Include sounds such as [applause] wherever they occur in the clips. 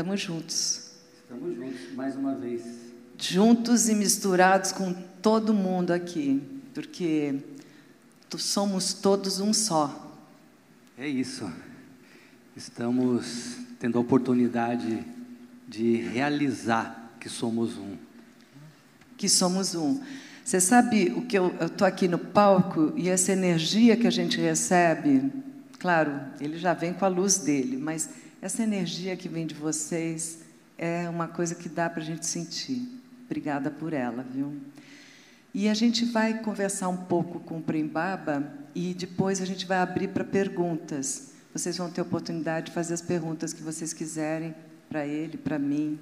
Estamos juntos. Estamos juntos, mais uma vez. Juntos e misturados com todo mundo aqui, porque somos todos um só. É isso. Estamos tendo a oportunidade de realizar que somos um. Que somos um. Você sabe o que eu estou aqui no palco e essa energia que a gente recebe? Claro, ele já vem com a luz dele, mas essa energia que vem de vocês é uma coisa que dá para a gente sentir. Obrigada por ela, viu? E a gente vai conversar um pouco com o Prembaba e depois a gente vai abrir para perguntas. Vocês vão ter oportunidade de fazer as perguntas que vocês quiserem para ele, para mim,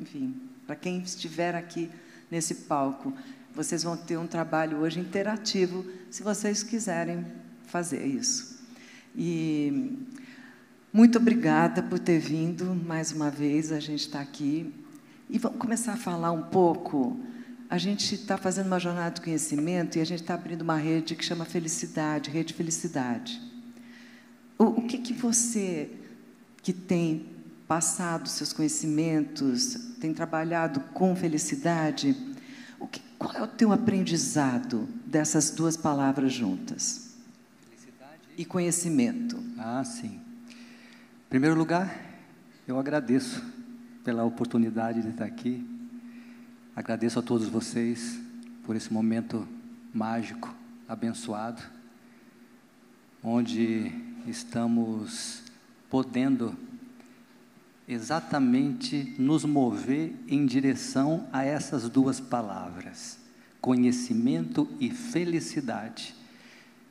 enfim, para quem estiver aqui nesse palco. Vocês vão ter um trabalho hoje interativo, se vocês quiserem fazer isso. E muito obrigada por ter vindo mais uma vez. A gente está aqui e vamos começar a falar um pouco. A gente está fazendo uma jornada do conhecimento e a gente está abrindo uma rede que chama Felicidade, Rede Felicidade. O, o que, que você que tem passado seus conhecimentos, tem trabalhado com felicidade, o que, qual é o teu aprendizado dessas duas palavras juntas? Felicidade e conhecimento. Ah, sim. Em primeiro lugar, eu agradeço pela oportunidade de estar aqui. Agradeço a todos vocês por esse momento mágico, abençoado, onde estamos podendo exatamente nos mover em direção a essas duas palavras, conhecimento e felicidade.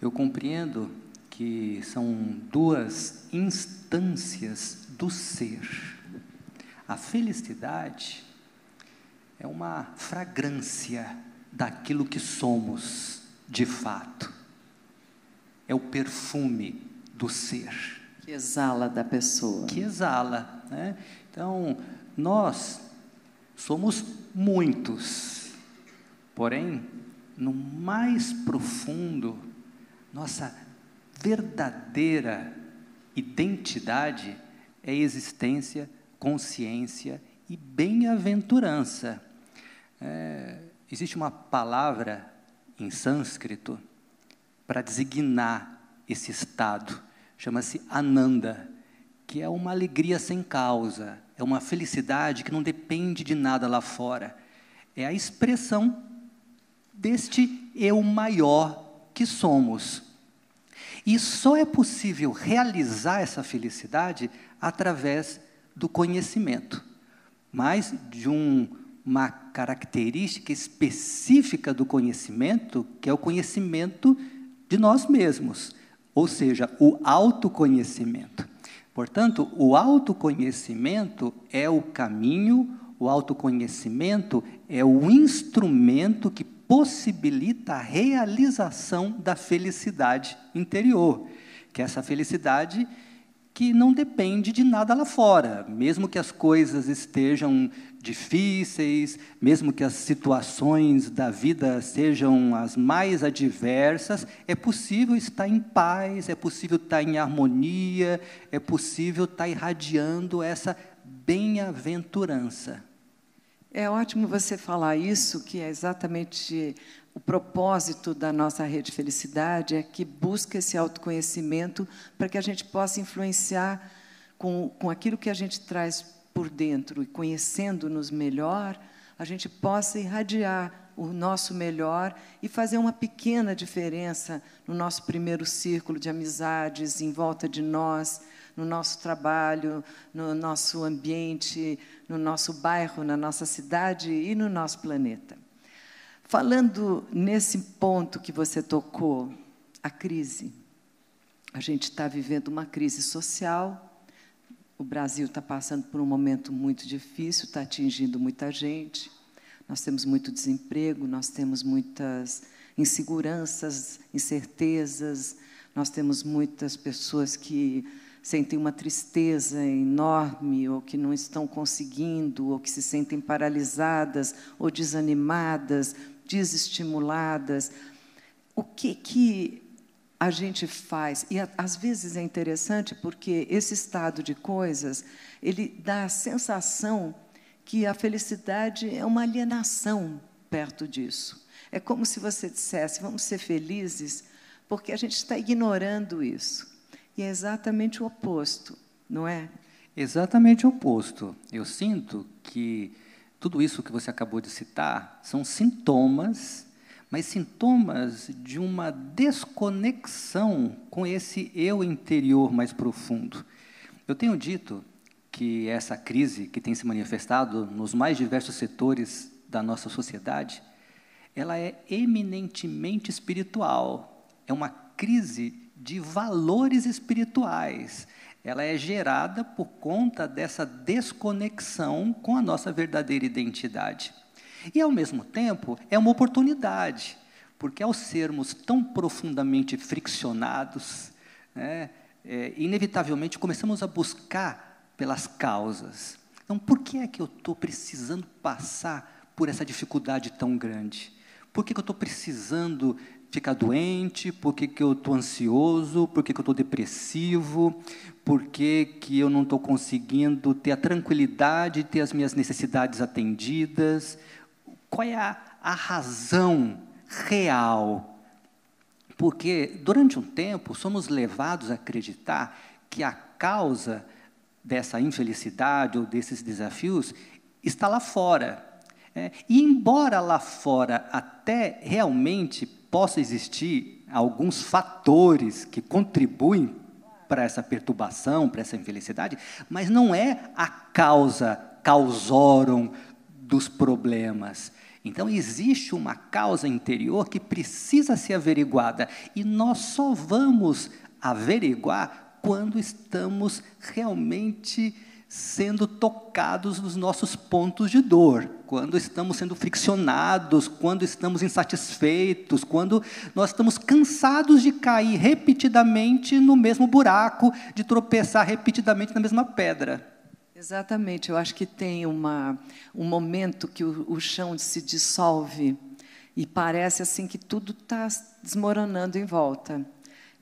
Eu compreendo que são duas instâncias do ser. A felicidade é uma fragrância daquilo que somos de fato. É o perfume do ser. Que exala da pessoa. Que exala. Né? Então, nós somos muitos, porém, no mais profundo, nossa verdadeira identidade é existência, consciência e bem-aventurança. É, existe uma palavra em sânscrito para designar esse estado, chama-se ananda, que é uma alegria sem causa, é uma felicidade que não depende de nada lá fora. É a expressão deste eu maior que somos. E só é possível realizar essa felicidade através do conhecimento, mas de um, uma característica específica do conhecimento, que é o conhecimento de nós mesmos, ou seja, o autoconhecimento. Portanto, o autoconhecimento é o caminho, o autoconhecimento é o instrumento que possibilita a realização da felicidade interior, que é essa felicidade que não depende de nada lá fora, mesmo que as coisas estejam difíceis, mesmo que as situações da vida sejam as mais adversas, é possível estar em paz, é possível estar em harmonia, é possível estar irradiando essa bem-aventurança. É ótimo você falar isso, que é exatamente o propósito da nossa rede Felicidade, é que busca esse autoconhecimento para que a gente possa influenciar com, com aquilo que a gente traz por dentro e conhecendo-nos melhor, a gente possa irradiar o nosso melhor e fazer uma pequena diferença no nosso primeiro círculo de amizades em volta de nós no nosso trabalho, no nosso ambiente, no nosso bairro, na nossa cidade e no nosso planeta. Falando nesse ponto que você tocou, a crise. A gente está vivendo uma crise social. O Brasil está passando por um momento muito difícil, está atingindo muita gente. Nós temos muito desemprego, nós temos muitas inseguranças, incertezas, nós temos muitas pessoas que sentem uma tristeza enorme, ou que não estão conseguindo, ou que se sentem paralisadas, ou desanimadas, desestimuladas. O que que a gente faz? E a, às vezes é interessante porque esse estado de coisas, ele dá a sensação que a felicidade é uma alienação perto disso. É como se você dissesse, vamos ser felizes, porque a gente está ignorando isso. E é exatamente o oposto, não é? Exatamente o oposto. Eu sinto que tudo isso que você acabou de citar são sintomas, mas sintomas de uma desconexão com esse eu interior mais profundo. Eu tenho dito que essa crise que tem se manifestado nos mais diversos setores da nossa sociedade, ela é eminentemente espiritual. É uma crise de valores espirituais. Ela é gerada por conta dessa desconexão com a nossa verdadeira identidade. E, ao mesmo tempo, é uma oportunidade, porque ao sermos tão profundamente friccionados, né, é, inevitavelmente começamos a buscar pelas causas. Então, por que é que eu estou precisando passar por essa dificuldade tão grande? Por que, que eu estou precisando ficar doente, por que, que eu estou ansioso, por que, que eu estou depressivo, por que, que eu não estou conseguindo ter a tranquilidade, ter as minhas necessidades atendidas. Qual é a, a razão real? Porque, durante um tempo, somos levados a acreditar que a causa dessa infelicidade ou desses desafios está lá fora. É, e embora lá fora até realmente possa existir alguns fatores que contribuem para essa perturbação, para essa infelicidade, mas não é a causa causorum dos problemas. Então, existe uma causa interior que precisa ser averiguada e nós só vamos averiguar quando estamos realmente sendo tocados nos nossos pontos de dor, quando estamos sendo friccionados, quando estamos insatisfeitos, quando nós estamos cansados de cair repetidamente no mesmo buraco, de tropeçar repetidamente na mesma pedra. Exatamente, eu acho que tem uma, um momento que o, o chão se dissolve e parece assim que tudo está desmoronando em volta.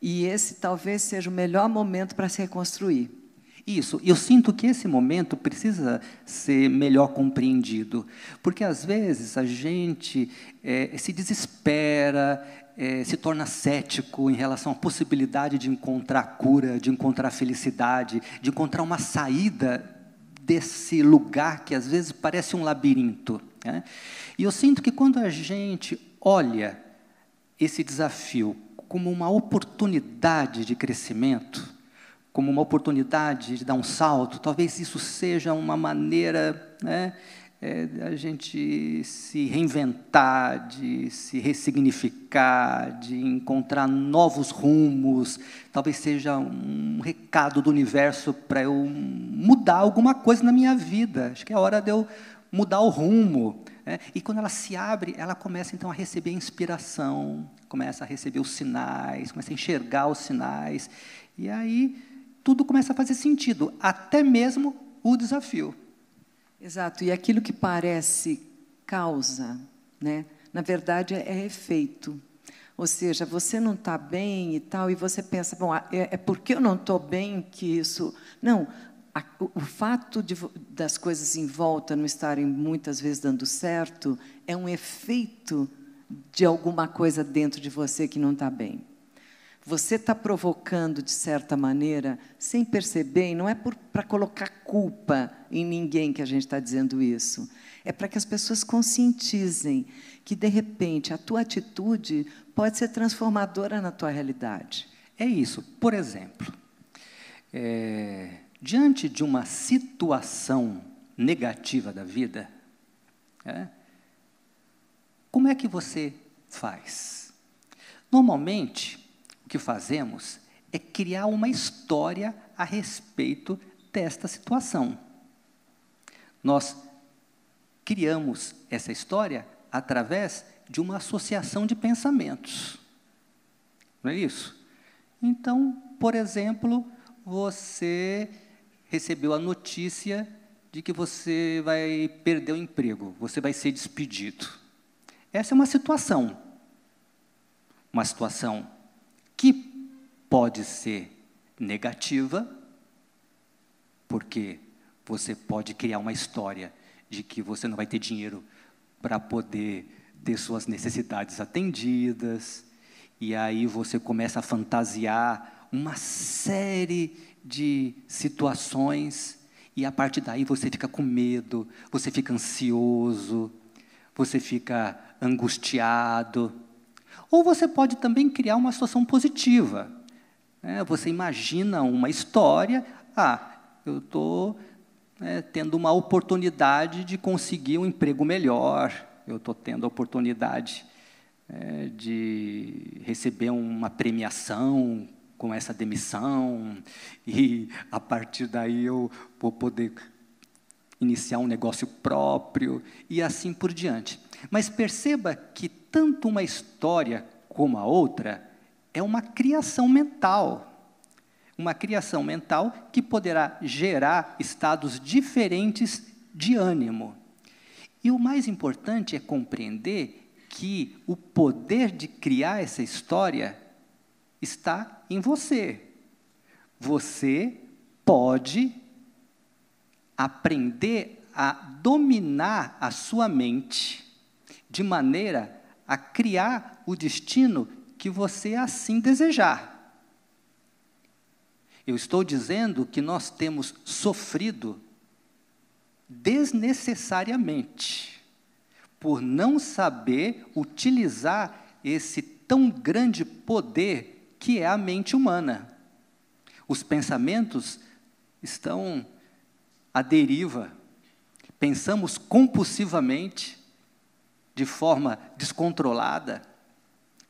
E esse talvez seja o melhor momento para se reconstruir. Isso, eu sinto que esse momento precisa ser melhor compreendido, porque às vezes a gente é, se desespera, é, se torna cético em relação à possibilidade de encontrar cura, de encontrar felicidade, de encontrar uma saída desse lugar que às vezes parece um labirinto. Né? E eu sinto que quando a gente olha esse desafio como uma oportunidade de crescimento, como uma oportunidade de dar um salto, talvez isso seja uma maneira né, é, a gente se reinventar, de se ressignificar, de encontrar novos rumos. Talvez seja um recado do universo para eu mudar alguma coisa na minha vida. Acho que é hora de eu mudar o rumo. Né? E quando ela se abre, ela começa então a receber inspiração, começa a receber os sinais, começa a enxergar os sinais. E aí tudo começa a fazer sentido, até mesmo o desafio. Exato, e aquilo que parece causa, né, na verdade é efeito. Ou seja, você não está bem e tal, e você pensa, bom, é, é, porque eu não estou bem que isso. Não, a, o, fato de, das coisas em volta não estarem muitas vezes dando certo é um efeito de alguma coisa dentro de você que não está bem você está provocando de certa maneira, sem perceber, e não é para colocar culpa em ninguém que a gente está dizendo isso. É para que as pessoas conscientizem que, de repente, a tua atitude pode ser transformadora na tua realidade. É isso. Por exemplo, é, diante de uma situação negativa da vida, é, como é que você faz? Normalmente, que fazemos é criar uma história a respeito desta situação. Nós criamos essa história através de uma associação de pensamentos. Não é isso? Então, por exemplo, você recebeu a notícia de que você vai perder o emprego, você vai ser despedido. Essa é uma situação. Uma situação que pode ser negativa, porque você pode criar uma história de que você não vai ter dinheiro para poder ter suas necessidades atendidas, e aí você começa a fantasiar uma série de situações, e a partir daí você fica com medo, você fica ansioso, você fica angustiado, ou você pode também criar uma situação positiva. Né? Você imagina uma história, ah, eu estou né, tendo uma oportunidade de conseguir um emprego melhor, eu estou tendo a oportunidade é, de receber uma premiação com essa demissão, e a partir daí eu vou poder iniciar um negócio próprio e assim por diante. Mas perceba que tanto uma história como a outra é uma criação mental. Uma criação mental que poderá gerar estados diferentes de ânimo. E o mais importante é compreender que o poder de criar essa história está em você. Você pode aprender a dominar a sua mente de maneira a criar o destino que você assim desejar. Eu estou dizendo que nós temos sofrido desnecessariamente por não saber utilizar esse tão grande poder que é a mente humana. Os pensamentos estão à deriva. Pensamos compulsivamente, de forma descontrolada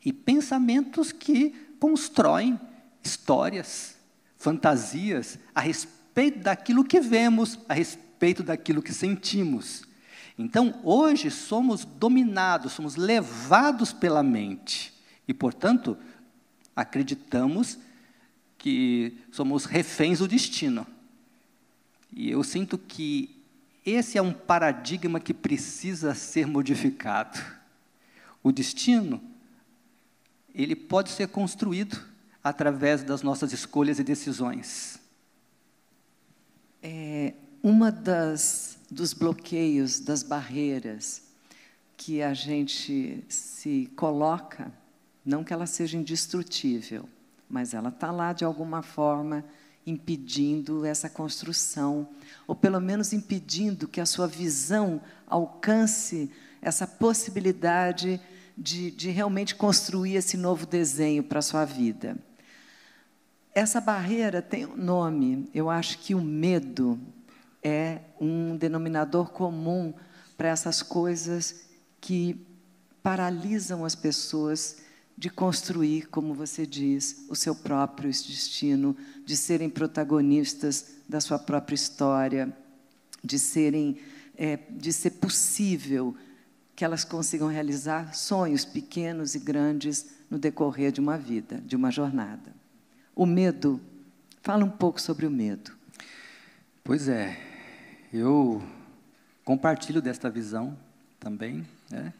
e pensamentos que constroem histórias, fantasias a respeito daquilo que vemos, a respeito daquilo que sentimos. Então, hoje somos dominados, somos levados pela mente e, portanto, acreditamos que somos reféns do destino. E eu sinto que esse é um paradigma que precisa ser modificado. O destino, ele pode ser construído através das nossas escolhas e decisões. É, uma das dos bloqueios, das barreiras que a gente se coloca, não que ela seja indestrutível, mas ela está lá de alguma forma impedindo essa construção, ou pelo menos impedindo que a sua visão alcance essa possibilidade de, de realmente construir esse novo desenho para a sua vida. Essa barreira tem um nome, eu acho que o medo é um denominador comum para essas coisas que paralisam as pessoas de construir, como você diz, o seu próprio destino, de serem protagonistas da sua própria história, de serem, é, de ser possível que elas consigam realizar sonhos pequenos e grandes no decorrer de uma vida, de uma jornada. O medo, fala um pouco sobre o medo. Pois é, eu compartilho desta visão também, né?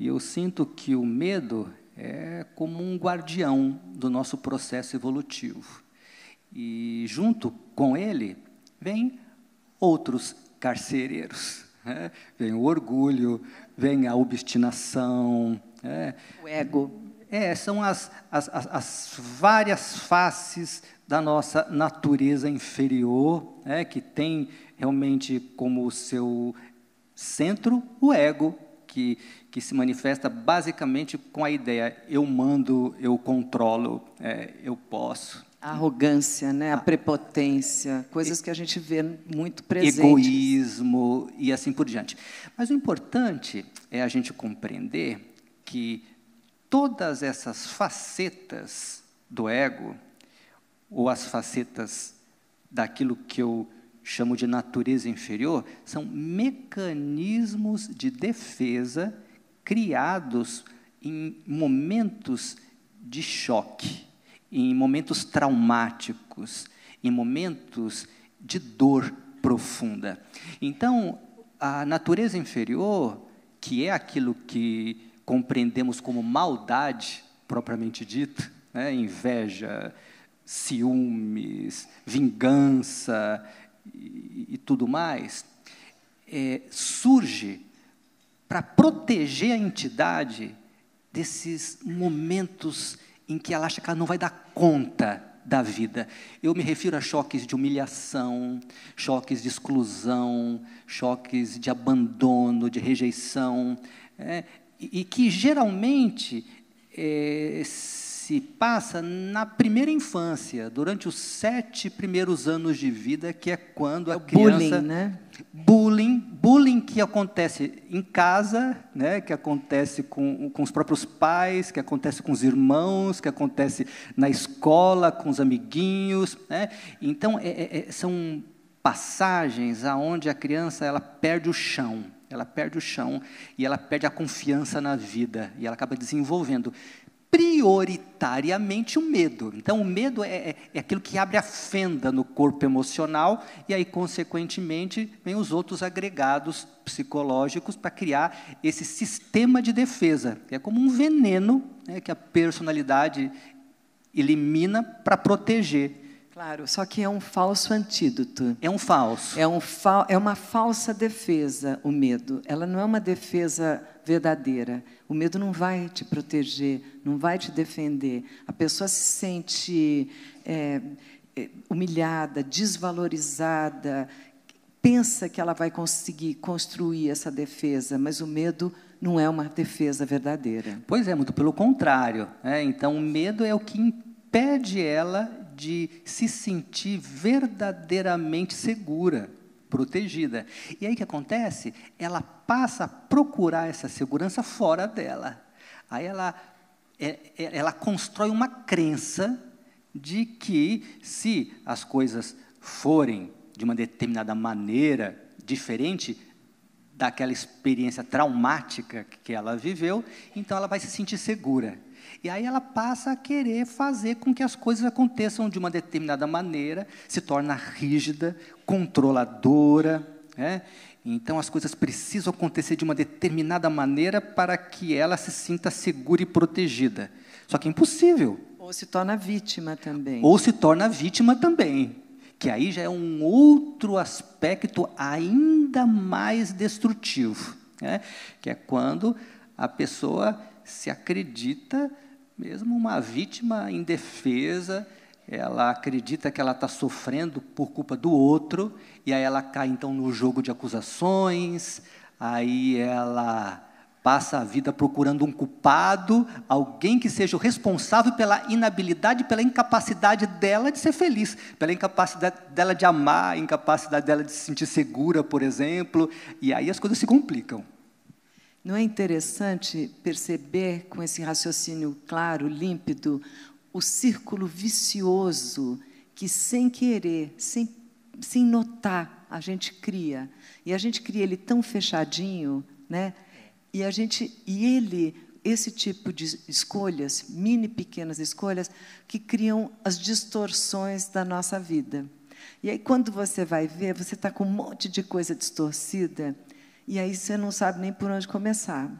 E eu sinto que o medo é como um guardião do nosso processo evolutivo. E junto com ele vem outros carcereiros. Né? Vem o orgulho, vem a obstinação. Né? O ego. É, são as, as, as, várias faces da nossa natureza inferior, né? que tem realmente como seu centro o ego, que, que se manifesta basicamente com a ideia: eu mando, eu controlo, é, eu posso. A arrogância, né? a ah. prepotência, coisas que a gente vê muito presente. Egoísmo e assim por diante. Mas o importante é a gente compreender que todas essas facetas do ego, ou as facetas daquilo que eu chamo de natureza inferior, são mecanismos de defesa criados em momentos de choque, em momentos traumáticos, em momentos de dor profunda. Então, a natureza inferior, que é aquilo que compreendemos como maldade propriamente dita, né, inveja, ciúmes, vingança, e, e tudo mais, é, surge para proteger a entidade desses momentos em que ela acha que ela não vai dar conta da vida. Eu me refiro a choques de humilhação, choques de exclusão, choques de abandono, de rejeição, é, e, e que geralmente é, se passa na primeira infância, durante os sete primeiros anos de vida, que é quando a é criança... Bullying, né? Bullying, bullying que acontece em casa, né, que acontece com, com os próprios pais, que acontece com os irmãos, que acontece na escola, com os amiguinhos. Né? Então, é, é, é são passagens aonde a criança ela perde o chão, ela perde o chão e ela perde a confiança na vida e ela acaba desenvolvendo prioritariamente o medo. Então, o medo é, é, é, aquilo que abre a fenda no corpo emocional e aí, consequentemente, vem os outros agregados psicológicos para criar esse sistema de defesa. É como um veneno né, que a personalidade elimina para proteger. Claro, só que é um falso antídoto. É um falso. É, um fa é uma falsa defesa, o medo. Ela não é uma defesa verdadeira. O medo não vai te proteger, não vai te defender. A pessoa se sente é, é, humilhada, desvalorizada, pensa que ela vai conseguir construir essa defesa, mas o medo não é uma defesa verdadeira. Pois é, muito pelo contrário. Né? Então, o medo é o que impede ela de se sentir verdadeiramente segura protegida. E aí o que acontece? Ela passa a procurar essa segurança fora dela. Aí ela, é, é, ela constrói uma crença de que se as coisas forem de uma determinada maneira diferente daquela experiência traumática que ela viveu, então ela vai se sentir segura. E aí ela passa a querer fazer com que as coisas aconteçam de uma determinada maneira, se torna rígida, controladora. Né? Então as coisas precisam acontecer de uma determinada maneira para que ela se sinta segura e protegida. Só que é impossível. Ou se torna vítima também. Ou se torna vítima também. Que aí já é um outro aspecto ainda mais destrutivo, né? que é quando a pessoa se acredita mesmo uma vítima indefesa, ela acredita que ela está sofrendo por culpa do outro, e aí ela cai então no jogo de acusações, aí ela passa a vida procurando um culpado, alguém que seja o responsável pela inabilidade, pela incapacidade dela de ser feliz, pela incapacidade dela de amar, incapacidade dela de se sentir segura, por exemplo, e aí as coisas se complicam. Não é interessante perceber com esse raciocínio claro, límpido, o círculo vicioso que, sem querer, sem, sem notar, a gente cria. E a gente cria ele tão fechadinho, né? E a gente e ele esse tipo de escolhas, mini pequenas escolhas que criam as distorções da nossa vida. E aí quando você vai ver, você está com um monte de coisa distorcida e aí você não sabe nem por onde começar.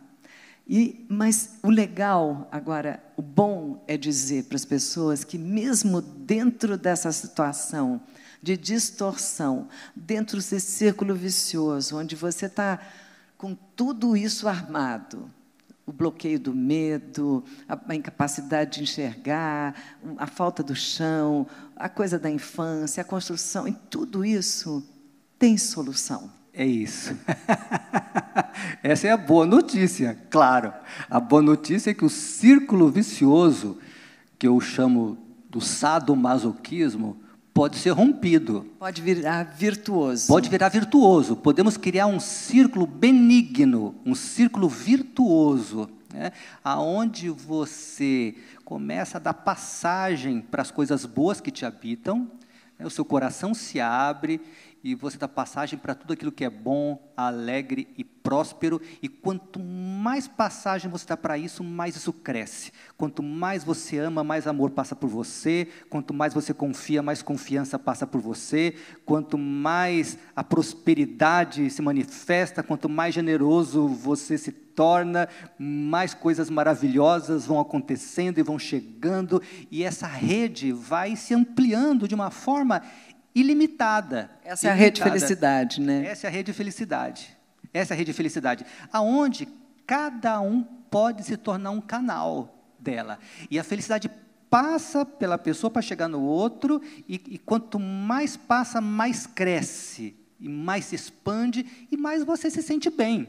E, mas o legal, agora, o bom é dizer para as pessoas que, mesmo dentro dessa situação de distorção, dentro desse círculo vicioso, onde você está com tudo isso armado, o bloqueio do medo, a, incapacidade de enxergar, a falta do chão, a coisa da infância, a construção, e tudo isso tem solução. É isso. [laughs] Essa é a boa notícia, claro. A boa notícia é que o círculo vicioso, que eu chamo do sadomasoquismo, pode ser rompido. Pode virar virtuoso. Pode virar virtuoso. Podemos criar um círculo benigno, um círculo virtuoso, né? aonde você começa a dar passagem para as coisas boas que te habitam, né? o seu coração se abre e você dá passagem para tudo aquilo que é bom, alegre e próspero. E quanto mais passagem você dá para isso, mais isso cresce. Quanto mais você ama, mais amor passa por você. Quanto mais você confia, mais confiança passa por você. Quanto mais a prosperidade se manifesta, quanto mais generoso você se torna, mais coisas maravilhosas vão acontecendo e vão chegando, e essa rede vai se ampliando de uma forma ilimitada. Essa ilimitada. é a rede de felicidade, né? Essa é a rede de felicidade. Essa é a rede de felicidade. Aonde cada um pode se tornar um canal dela. E a felicidade passa pela pessoa para chegar no outro, e, e quanto mais passa, mais cresce, e mais se expande, e mais você se sente bem.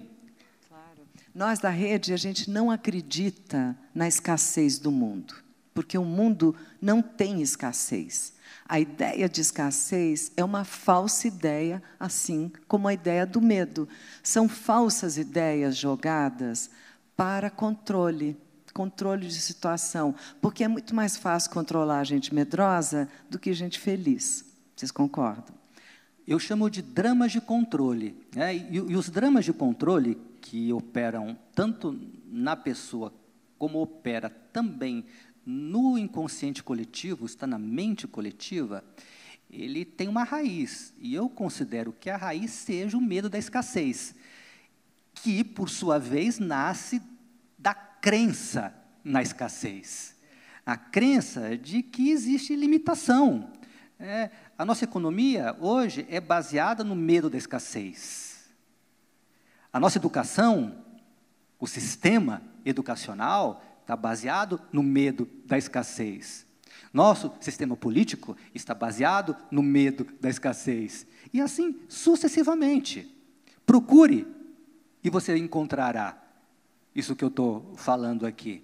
Claro. Nós da rede, a gente não acredita na escassez do mundo, porque o mundo não tem escassez. A ideia de escassez é uma falsa ideia, assim como a ideia do medo. São falsas ideias jogadas para controle, controle de situação, porque é muito mais fácil controlar a gente medrosa do que gente feliz. Vocês concordam? Eu chamo de dramas de controle. Né? E, e os dramas de controle que operam tanto na pessoa como opera também no inconsciente coletivo, está na mente coletiva, ele tem uma raiz. E eu considero que a raiz seja o medo da escassez, que, por sua vez, nasce da crença na escassez. A crença de que existe limitação. É, a nossa economia hoje é baseada no medo da escassez. A nossa educação, o sistema educacional, está baseado no medo da escassez. Nosso sistema político está baseado no medo da escassez. E assim sucessivamente. Procure e você encontrará isso que eu estou falando aqui.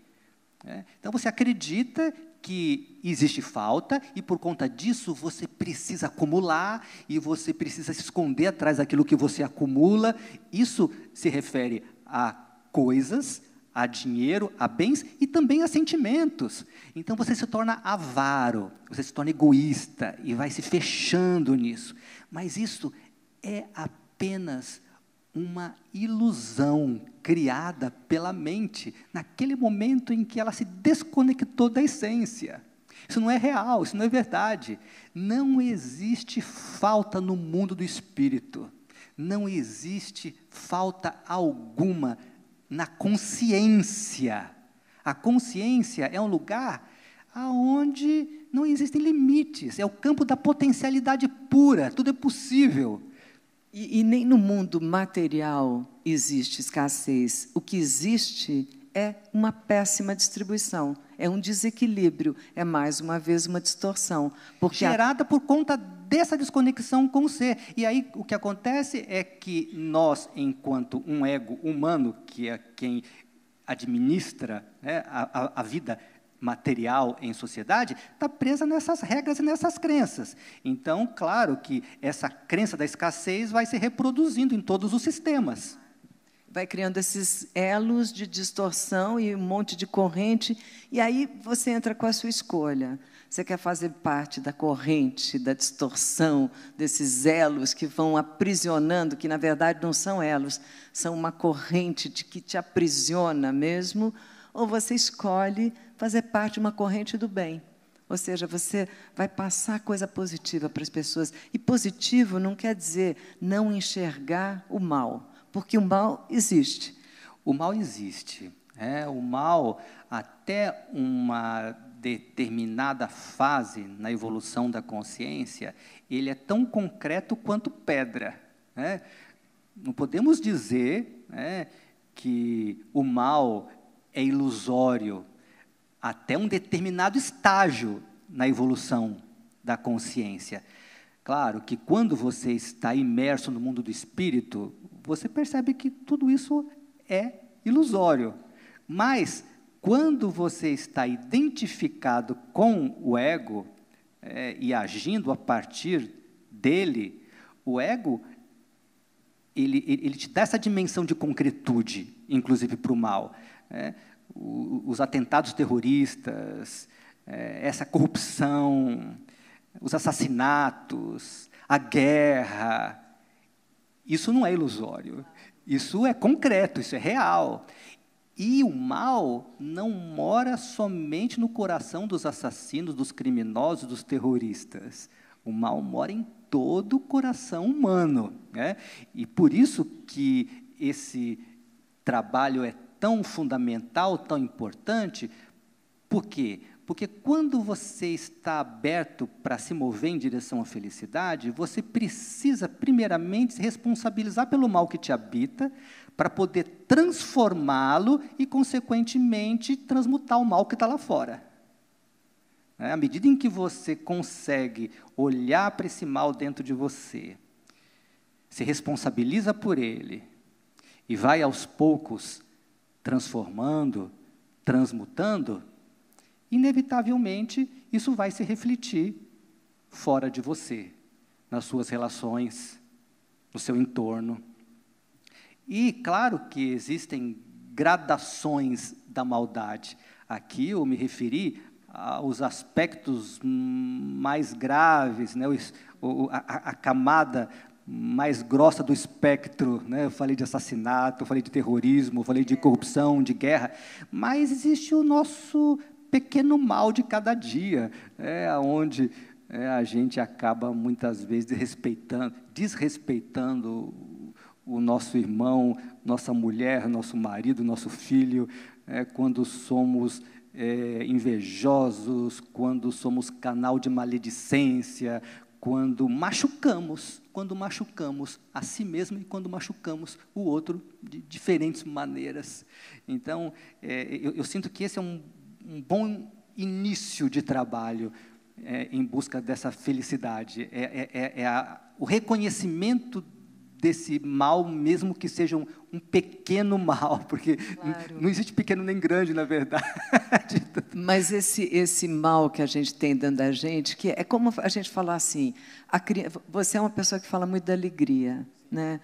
Né? Então você acredita que existe falta e por conta disso você precisa acumular e você precisa se esconder atrás daquilo que você acumula. Isso se refere a coisas, a dinheiro, a bens e também a sentimentos. Então você se torna avaro, você se torna egoísta e vai se fechando nisso. Mas isso é apenas uma ilusão criada pela mente naquele momento em que ela se desconectou da essência. Isso não é real, isso não é verdade. Não existe falta no mundo do espírito. Não existe falta alguma na consciência. A consciência é um lugar aonde não existem limites, é o campo da potencialidade pura, tudo é possível. E, e, nem no mundo material existe escassez. O que existe é uma péssima distribuição, é um desequilíbrio, é mais uma vez uma distorção. Porque Gerada a... por conta dessa desconexão com o ser. E aí o que acontece é que nós, enquanto um ego humano, que é quem administra né, a, a vida material em sociedade está presa nessas regras e nessas crenças. Então, claro que essa crença da escassez vai se reproduzindo em todos os sistemas. Vai criando esses elos de distorção e um monte de corrente, e aí você entra com a sua escolha. Você quer fazer parte da corrente, da distorção, desses elos que vão aprisionando, que na verdade não são elos, são uma corrente de que te aprisiona mesmo, ou você escolhe fazer parte de uma corrente do bem. Ou seja, você vai passar coisa positiva para as pessoas. E positivo não quer dizer não enxergar o mal, porque o mal existe. O mal existe. É, o mal, até uma determinada fase na evolução da consciência, ele é tão concreto quanto pedra. Né? Não podemos dizer né, que o mal é ilusório até um determinado estágio na evolução da consciência. Claro que quando você está imerso no mundo do espírito, você percebe que tudo isso é ilusório. Mas quando você está identificado com o ego é, e agindo a partir dele, o ego ele, ele te dá essa dimensão de concretude, inclusive para o mal. Né? os atentados terroristas, é, essa corrupção, os assassinatos, a guerra, isso não é ilusório. Isso é concreto, isso é real. E o mal não mora somente no coração dos assassinos, dos criminosos, dos terroristas. O mal mora em todo o coração humano. Né? E por isso que esse trabalho é tão fundamental, tão importante, por quê? Porque quando você está aberto para se mover em direção à felicidade, você precisa, primeiramente, se responsabilizar pelo mal que te habita, para poder transformá-lo e, consequentemente, transmutar o mal que está lá fora. É, à medida em que você consegue olhar para esse mal dentro de você, se responsabiliza por ele e vai aos poucos transformando, transmutando, inevitavelmente isso vai se refletir fora de você, nas suas relações, no seu entorno. E claro que existem gradações da maldade. Aqui eu me referi aos aspectos mais graves, né, a, a, camada mais grossa do espectro. Né? Eu falei de assassinato, eu falei de terrorismo, eu falei de corrupção, de guerra. Mas existe o nosso pequeno mal de cada dia, é onde é, a gente acaba muitas vezes desrespeitando, desrespeitando o nosso irmão, nossa mulher, nosso marido, nosso filho, é, quando somos é, invejosos, quando somos canal de maledicência, quando machucamos, quando machucamos a si mesmo e quando machucamos o outro de diferentes maneiras. Então, é, eu, eu sinto que esse é um um bom início de trabalho é, em busca dessa felicidade. É, é, é, é a, o reconhecimento desse mal, mesmo que seja um, um pequeno mal, [laughs] porque claro. não existe pequeno nem grande, na verdade. [laughs] Mas esse, esse mal que a gente tem dentro da gente, que é, é como a gente falar assim, a, você é uma pessoa que fala muito da alegria, né?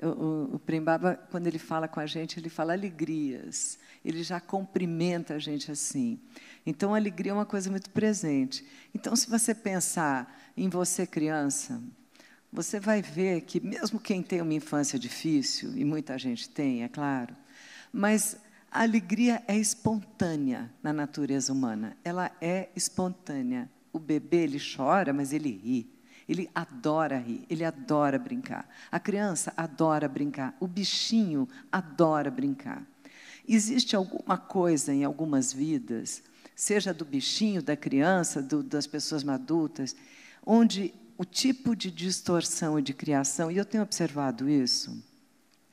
O, o Primbaba, quando ele fala com a gente, ele fala alegrias. Ele já cumprimenta a gente assim. Então, a alegria é uma coisa muito presente. Então, se você pensar em você criança, você vai ver que mesmo quem tem uma infância difícil, e muita gente tem, é claro, mas a alegria é espontânea na natureza humana. Ela é espontânea. O bebê, ele chora, mas ele ri. Ele adora rir, ele adora brincar. A criança adora brincar, o bichinho adora brincar. Existe alguma coisa em algumas vidas, seja do bichinho, da criança, do, das pessoas adultas, onde o tipo de distorção e de criação, e eu tenho observado isso,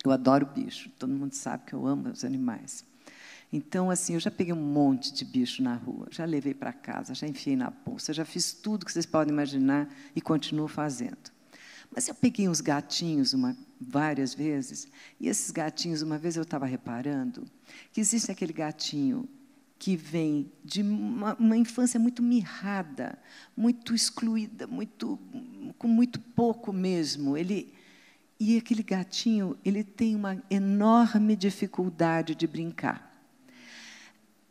eu adoro bicho, todo mundo sabe que eu amo os animais. Então, assim, eu já peguei um monte de bicho na rua, já levei para casa, já enfiei na bolsa, já fiz tudo que vocês podem imaginar e continuo fazendo. Mas eu peguei uns gatinhos uma, várias vezes, e esses gatinhos, uma vez eu estava reparando que existe aquele gatinho que vem de uma, uma, infância muito mirrada, muito excluída, muito com muito pouco mesmo. Ele e aquele gatinho, ele tem uma enorme dificuldade de brincar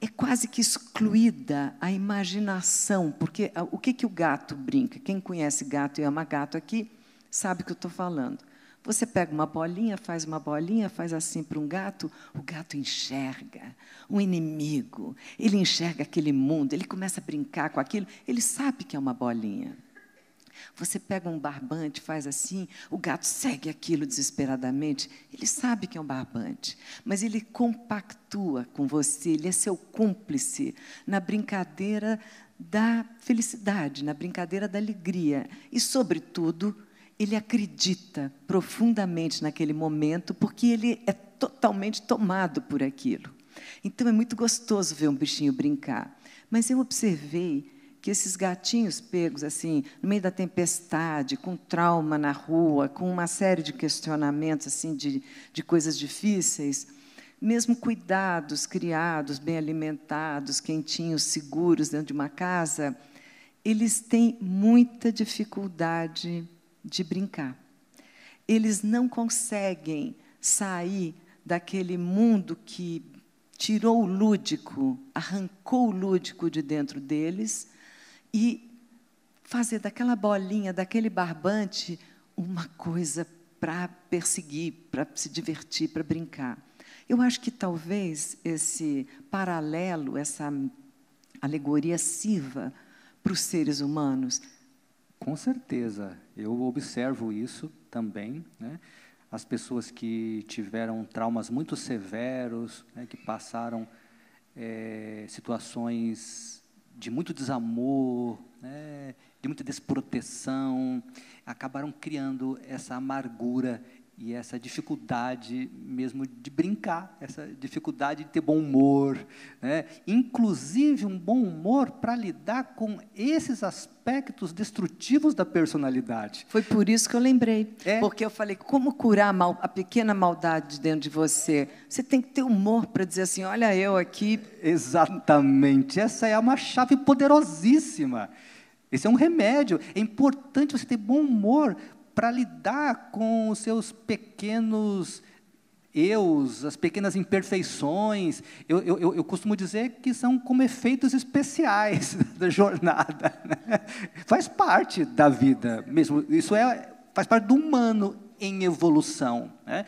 é quase que excluída a imaginação, porque o que, que o gato brinca? Quem conhece gato e ama gato aqui sabe o que eu estou falando. Você pega uma bolinha, faz uma bolinha, faz assim para um gato, o gato enxerga um inimigo, ele enxerga aquele mundo, ele começa a brincar com aquilo, ele sabe que é uma bolinha. Você pega um barbante, faz assim, o gato segue aquilo desesperadamente. Ele sabe que é um barbante, mas ele compactua com você, ele é seu cúmplice na brincadeira da felicidade, na brincadeira da alegria. E, sobretudo, ele acredita profundamente naquele momento, porque ele é totalmente tomado por aquilo. Então, é muito gostoso ver um bichinho brincar. Mas eu observei que esses gatinhos pegos assim, no meio da tempestade, com trauma na rua, com uma série de questionamentos assim de, de coisas difíceis, mesmo cuidados, criados, bem alimentados, quentinhos, seguros dentro de uma casa, eles têm muita dificuldade de brincar. Eles não conseguem sair daquele mundo que tirou o lúdico, arrancou o lúdico de dentro deles e fazer daquela bolinha, daquele barbante, uma coisa para perseguir, para se divertir, para brincar. Eu acho que talvez esse paralelo, essa alegoria sirva para os seres humanos. Com certeza, eu observo isso também. Né? As pessoas que tiveram traumas muito severos, né, que passaram é, situações de muito desamor, né, de muita desproteção, acabaram criando essa amargura, e essa dificuldade mesmo de brincar, essa dificuldade de ter bom humor, né? inclusive um bom humor para lidar com esses aspectos destrutivos da personalidade. Foi por isso que eu lembrei, é. porque eu falei como curar a, mal, a pequena maldade dentro de você. Você tem que ter humor para dizer assim, olha eu aqui. Exatamente, essa é uma chave poderosíssima. Esse é um remédio. É importante você ter bom humor para lidar com os seus pequenos eus, as pequenas imperfeições. Eu, eu, eu costumo dizer que são como efeitos especiais [laughs] da jornada. Né? Faz parte da vida mesmo. Isso é, faz parte do humano em evolução. Né?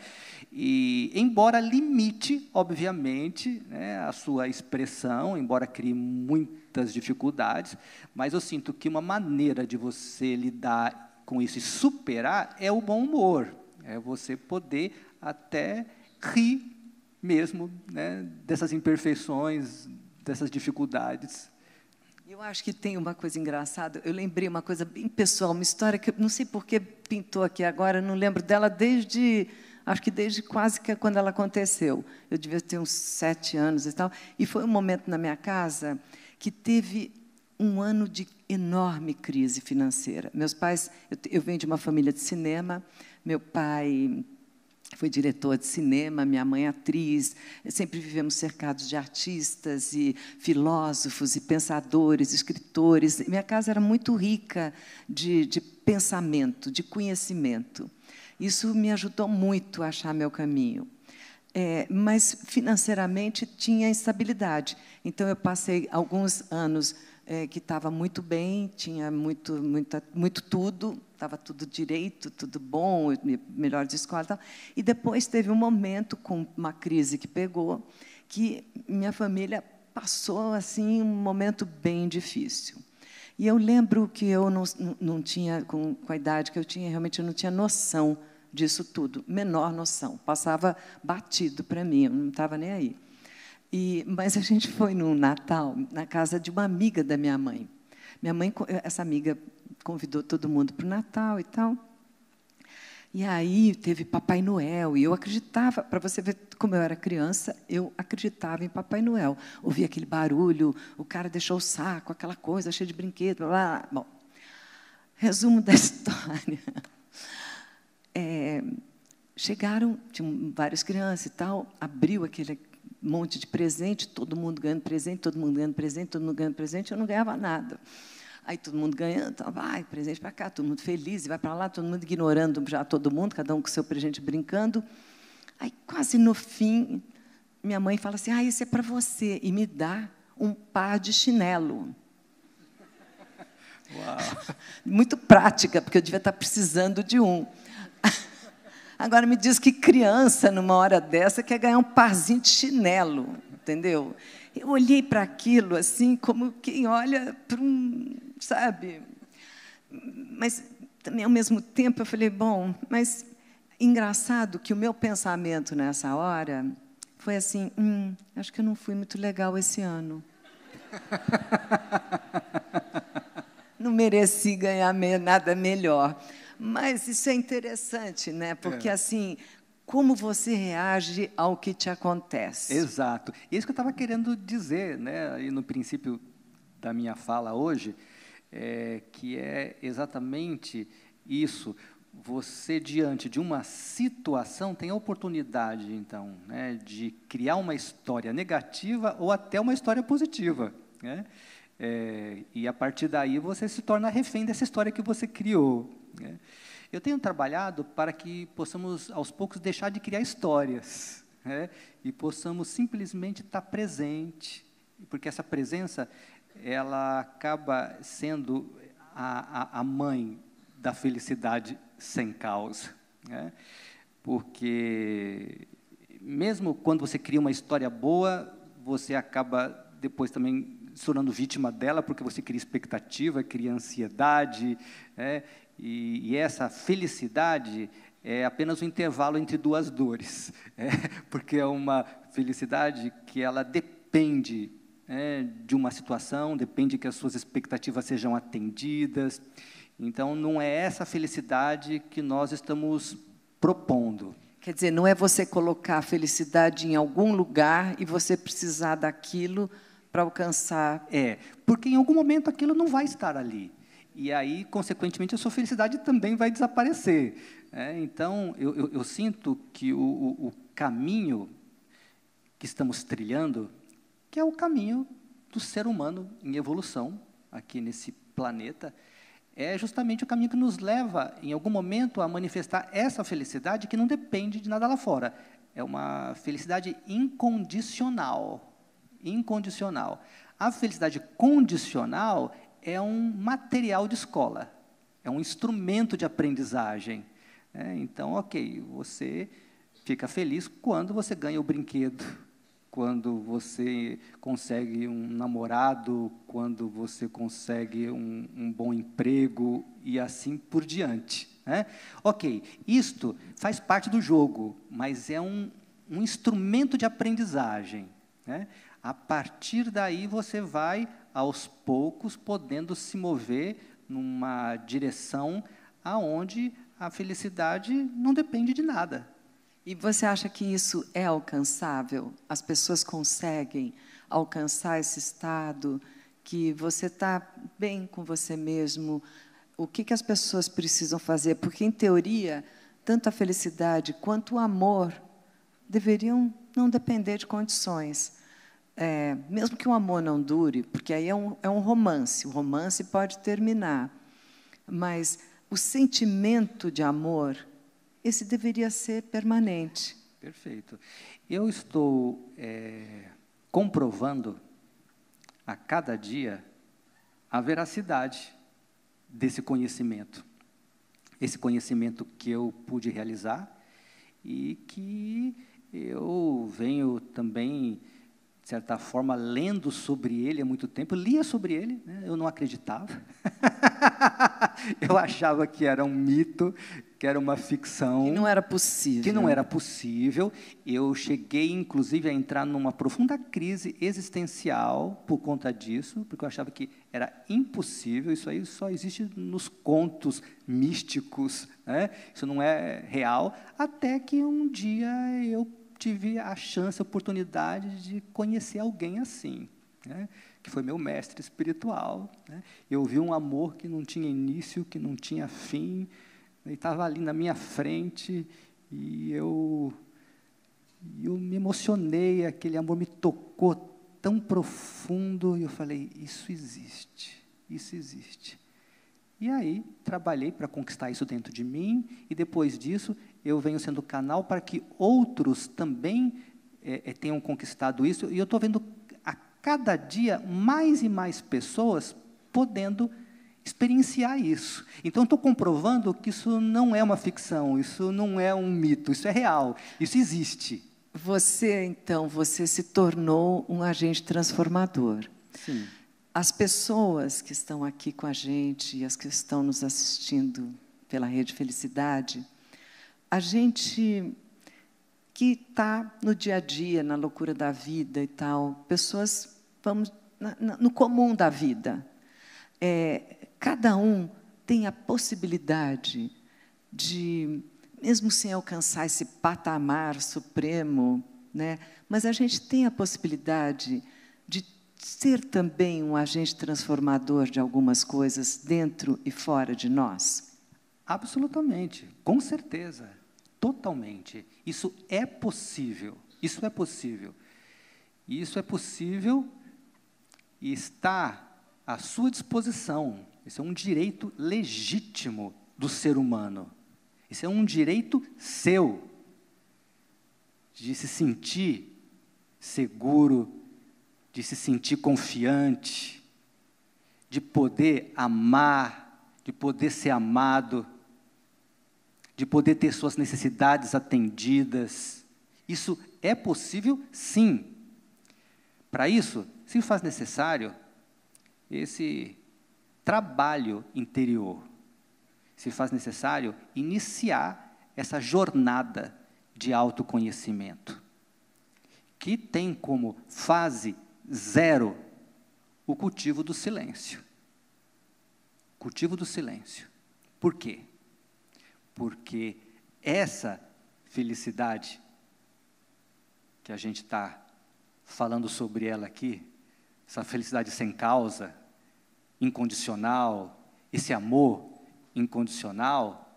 E, embora limite, obviamente, né, a sua expressão, embora crie muitas dificuldades, mas eu sinto que uma maneira de você lidar com isso e superar é o bom humor, é você poder até rir mesmo né, dessas imperfeições, dessas dificuldades. Eu acho que tem uma coisa engraçada. Eu lembrei uma coisa bem pessoal, uma história que não sei por que pintou aqui agora, não lembro dela desde acho que desde quase que quando ela aconteceu. Eu devia ter uns sete anos e tal. E foi um momento na minha casa que teve um ano de enorme crise financeira. Meus pais, eu, eu venho de uma família de cinema, meu pai foi diretor de cinema, minha mãe atriz. Sempre vivemos cercados de artistas e filósofos e pensadores, escritores. Minha casa era muito rica de, de pensamento, de conhecimento. Isso me ajudou muito a achar meu caminho. É, mas financeiramente tinha instabilidade. Então eu passei alguns anos é, que estava muito bem, tinha muito, muita, muito tudo, estava tudo direito, tudo bom, melhor de escola. Tal. E depois teve um momento com uma crise que pegou, que minha família passou assim um momento bem difícil. E eu lembro que eu não, não tinha, com, com a idade que eu tinha, realmente eu não tinha noção disso tudo, menor noção. Passava batido para mim, eu não estava nem aí. E, mas a gente foi num Natal na casa de uma amiga da minha mãe. Minha mãe, essa amiga convidou todo mundo para o Natal e tal. E aí teve Papai Noel, e eu acreditava, para você ver como eu era criança, eu acreditava em Papai Noel. Ouvi aquele barulho, o cara deixou o saco, aquela coisa cheia de brinquedo, blá, blá. Bom, resumo da [laughs] história. É, chegaram, tinham várias crianças e tal, abriu aquele monte de presente, todo mundo ganhando presente, todo mundo ganhando presente, todo mundo ganhando presente, eu não ganhava nada. Aí todo mundo ganhando, vai, presente para cá, todo mundo feliz, e vai para lá, todo mundo ignorando já todo mundo, cada um com seu presente brincando. Aí quase no fim, minha mãe fala assim: "Ah, isso é para você", e me dá um par de chinelo. Uau. [laughs] Muito prática, porque eu devia estar tá precisando de um. [laughs] Agora me diz que criança, numa hora dessa, quer ganhar um parzinho de chinelo, entendeu? Eu olhei para aquilo assim, como quem olha para um, sabe? Mas também, ao mesmo tempo, eu falei, bom, mas engraçado que o meu pensamento nessa hora foi assim: hum, acho que eu não fui muito legal esse ano. [laughs] não mereci ganhar nada melhor. Mas isso é interessante, né? Porque é. assim, como você reage ao que te acontece? Exato. E é isso que eu estava querendo dizer, né? E no princípio da minha fala hoje, é, que é exatamente isso. Você, diante de uma situação, tem a oportunidade, então, né, de criar uma história negativa ou até uma história positiva. Né? É, e, a partir daí, você se torna refém dessa história que você criou. Né? Eu tenho trabalhado para que possamos, aos poucos, deixar de criar histórias né? e possamos simplesmente estar presente, porque essa presença ela acaba sendo a, a, a mãe da felicidade sem causa. Né? Porque, mesmo quando você cria uma história boa, você acaba depois também se tornando vítima dela, porque você cria expectativa, cria ansiedade, né? E, e essa felicidade é apenas um intervalo entre duas dores, [laughs] é, porque é uma felicidade que ela depende é, de uma situação, depende que as suas expectativas sejam atendidas. Então, não é essa felicidade que nós estamos propondo. Quer dizer, não é você colocar a felicidade em algum lugar e você precisar daquilo para alcançar. É, porque em algum momento aquilo não vai estar ali e aí, consequentemente, a sua felicidade também vai desaparecer. É, então, eu, eu, eu, sinto que o, o, o caminho que estamos trilhando, que é o caminho do ser humano em evolução aqui nesse planeta, é justamente o caminho que nos leva, em algum momento, a manifestar essa felicidade que não depende de nada lá fora. É uma felicidade incondicional. Incondicional. A felicidade condicional é um material de escola, é um instrumento de aprendizagem. É, então, ok, você fica feliz quando você ganha o brinquedo, quando você consegue um namorado, quando você consegue um, um bom emprego e assim por diante. Né? Ok, isto faz parte do jogo, mas é um, um instrumento de aprendizagem. Né? A partir daí você vai aos poucos, podendo se mover numa direção aonde a felicidade não depende de nada. E você acha que isso é alcançável? As pessoas conseguem alcançar esse estado que você está bem com você mesmo? O que, que as pessoas precisam fazer? Porque, em teoria, tanto a felicidade quanto o amor deveriam não depender de condições é, mesmo que um amor não dure, porque aí é um, é um romance, o romance pode terminar, mas o sentimento de amor, esse deveria ser permanente. Perfeito. Eu estou é, comprovando a cada dia a veracidade desse conhecimento. Esse conhecimento que eu pude realizar e que eu venho também certa forma, lendo sobre ele há muito tempo, lia sobre ele, né? eu não acreditava. [laughs] eu achava que era um mito, que era uma ficção. Que não era possível. Que não era possível. Eu cheguei, inclusive, a entrar numa profunda crise existencial por conta disso, porque eu achava que era impossível, isso aí só existe nos contos místicos, né? isso não é real. Até que um dia eu tive a chance, a oportunidade de conhecer alguém assim, né? que foi meu mestre espiritual. Né? Eu vi um amor que não tinha início, que não tinha fim, né, e estava ali na minha frente, e eu, eu me emocionei, aquele amor me tocou tão profundo, e eu falei: isso existe, isso existe. E aí, trabalhei para conquistar isso dentro de mim, e depois disso, eu venho sendo canal para que outros também é, tenham conquistado isso. E eu estou vendo a cada dia mais e mais pessoas podendo experienciar isso. Então, estou comprovando que isso não é uma ficção, isso não é um mito, isso é real, isso existe. Você, então, você se tornou um agente transformador. Sim. As pessoas que estão aqui com a gente e as que estão nos assistindo pela Rede Felicidade, a gente que está no dia a dia, na loucura da vida e tal, pessoas, vamos, no comum da vida, é, cada um tem a possibilidade de, mesmo sem alcançar esse patamar supremo, né, mas a gente tem a possibilidade de ser também um agente transformador de algumas coisas dentro e fora de nós? Absolutamente, com certeza totalmente. Isso é possível. Isso é possível. E isso é possível e está à sua disposição. Isso é um direito legítimo do ser humano. Isso é um direito seu de se sentir seguro, de se sentir confiante, de poder amar, de poder ser amado de poder ter suas necessidades atendidas. Isso é possível, sim. Para isso, se faz necessário esse trabalho interior, se faz necessário iniciar essa jornada de autoconhecimento, que tem como fase zero o cultivo do silêncio. Cultivo do silêncio. Por quê? porque essa felicidade que a gente está falando sobre ela aqui, essa felicidade sem causa, incondicional, esse amor incondicional,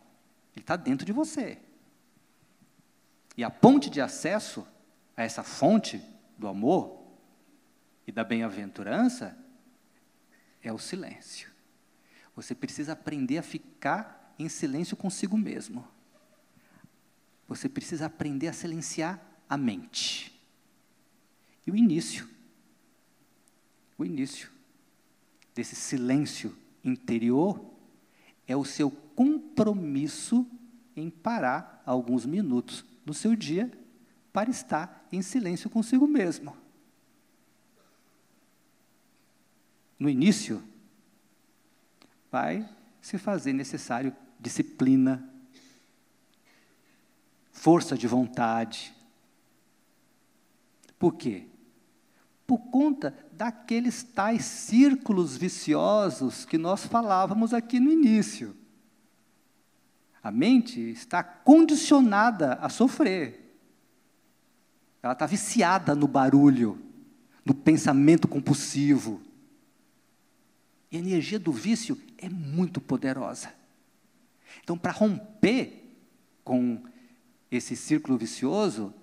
ele está dentro de você. E a ponte de acesso a essa fonte do amor e da bem-aventurança é o silêncio. Você precisa aprender a ficar em silêncio consigo mesmo. Você precisa aprender a silenciar a mente. E o início, o início desse silêncio interior é o seu compromisso em parar alguns minutos no seu dia para estar em silêncio consigo mesmo. No início, vai se fazer necessário disciplina, força de vontade. Por quê? Por conta daqueles tais círculos viciosos que nós falávamos aqui no início. A mente está condicionada a sofrer. Ela está viciada no barulho, no pensamento compulsivo. E a energia do vício é muito poderosa. Então, para romper com esse círculo vicioso,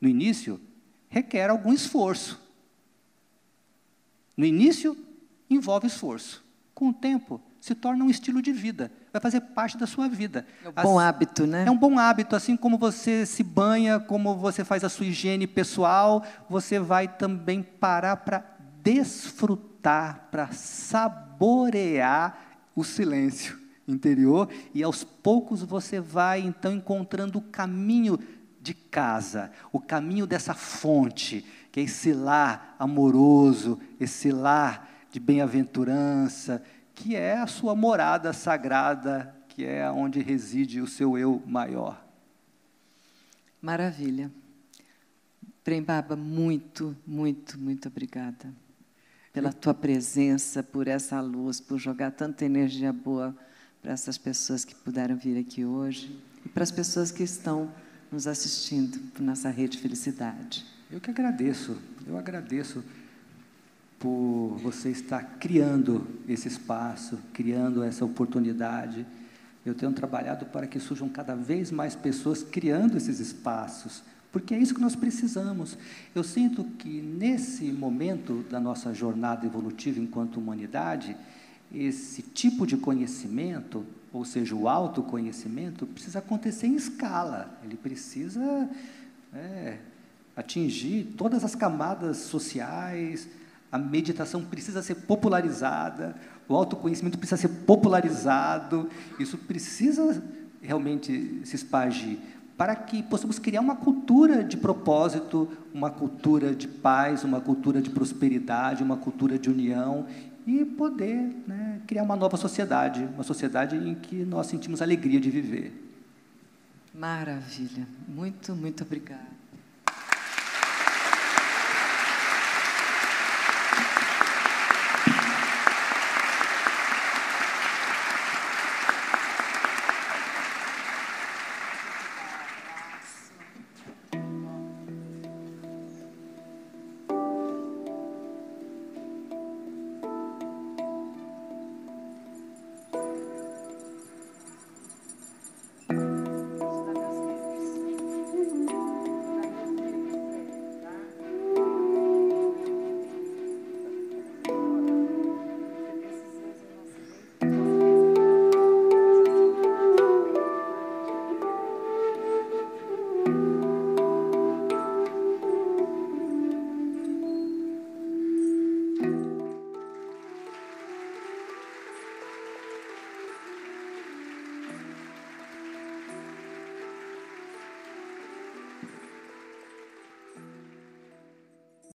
no início, requer algum esforço. No início, envolve esforço. Com o tempo, se torna um estilo de vida, vai fazer parte da sua vida. É um As... bom hábito, né? É um bom hábito, assim como você se banha, como você faz a sua higiene pessoal, você vai também parar para desfrutar, para saborear o silêncio interior, e aos poucos você vai então encontrando o caminho de casa, o caminho dessa fonte, que é esse lar amoroso, esse lar de bem-aventurança, que é a sua morada sagrada, que é onde reside o seu eu maior. Maravilha. Prembaba, muito, muito, muito obrigada pela tua presença, por essa luz, por jogar tanta energia boa para essas pessoas que puderam vir aqui hoje e para as pessoas que estão nos assistindo por nossa rede Felicidade. Eu que agradeço, eu agradeço por você estar criando esse espaço, criando essa oportunidade. Eu tenho trabalhado para que surjam cada vez mais pessoas criando esses espaços, porque é isso que nós precisamos. Eu sinto que nesse momento da nossa jornada evolutiva enquanto humanidade, esse tipo de conhecimento, ou seja, o autoconhecimento, precisa acontecer em escala, ele precisa é, atingir todas as camadas sociais, a meditação precisa ser popularizada, o autoconhecimento precisa ser popularizado, isso precisa realmente se espargir para que possamos criar uma cultura de propósito, uma cultura de paz, uma cultura de prosperidade, uma cultura de união e poder né, criar uma nova sociedade, uma sociedade em que nós sentimos alegria de viver. Maravilha. Muito, muito obrigada.